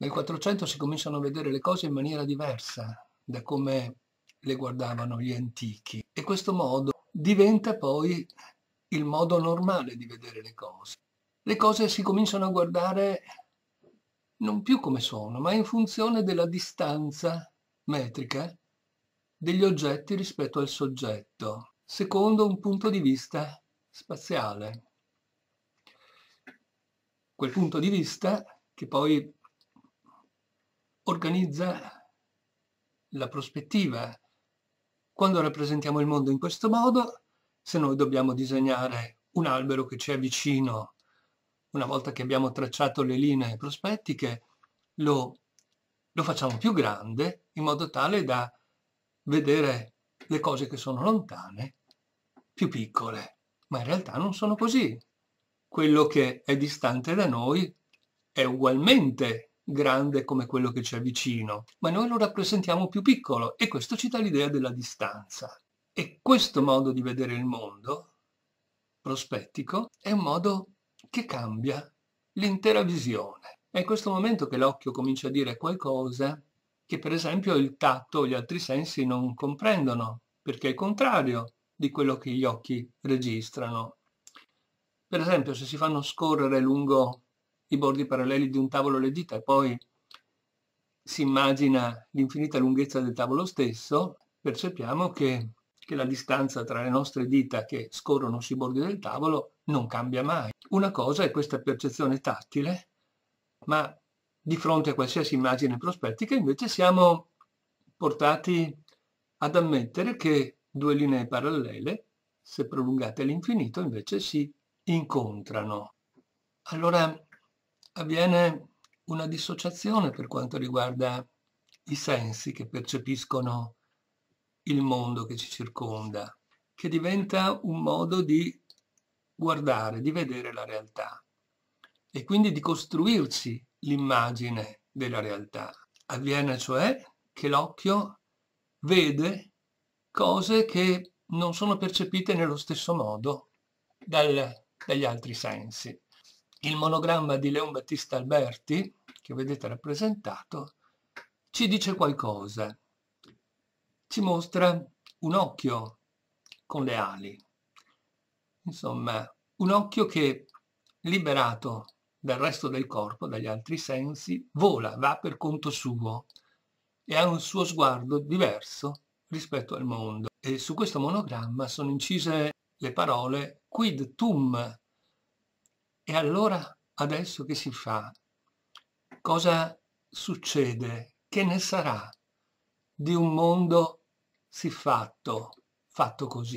Nel 400 si cominciano a vedere le cose in maniera diversa da come le guardavano gli antichi e questo modo diventa poi il modo normale di vedere le cose. Le cose si cominciano a guardare non più come sono, ma in funzione della distanza metrica degli oggetti rispetto al soggetto, secondo un punto di vista spaziale. Quel punto di vista che poi organizza la prospettiva. Quando rappresentiamo il mondo in questo modo, se noi dobbiamo disegnare un albero che ci è vicino, una volta che abbiamo tracciato le linee prospettiche, lo, lo facciamo più grande in modo tale da vedere le cose che sono lontane più piccole. Ma in realtà non sono così. Quello che è distante da noi è ugualmente grande come quello che c'è vicino, ma noi lo rappresentiamo più piccolo e questo ci dà l'idea della distanza. E questo modo di vedere il mondo, prospettico, è un modo che cambia l'intera visione. È in questo momento che l'occhio comincia a dire qualcosa che per esempio il tatto o gli altri sensi non comprendono, perché è il contrario di quello che gli occhi registrano. Per esempio se si fanno scorrere lungo i bordi paralleli di un tavolo le dita e poi si immagina l'infinita lunghezza del tavolo stesso, percepiamo che, che, la distanza tra le nostre dita che scorrono sui bordi del tavolo non cambia mai. Una cosa è questa percezione tattile, ma di fronte a qualsiasi immagine prospettica invece siamo portati ad ammettere che due linee parallele, se prolungate all'infinito, invece si incontrano. Allora, avviene una dissociazione per quanto riguarda i sensi che percepiscono il mondo che ci circonda, che diventa un modo di guardare, di vedere la realtà e quindi di costruirci l'immagine della realtà. Avviene cioè che l'occhio vede cose che non sono percepite nello stesso modo dal, dagli altri sensi il monogramma di Leon Battista Alberti, che vedete rappresentato, ci dice qualcosa. Ci mostra un occhio con le ali. Insomma, un occhio che, liberato dal resto del corpo, dagli altri sensi, vola, va per conto suo e ha un suo sguardo diverso rispetto al mondo. E su questo monogramma sono incise le parole quid tum e allora adesso che si fa? Cosa succede? Che ne sarà di un mondo siffatto, fatto così?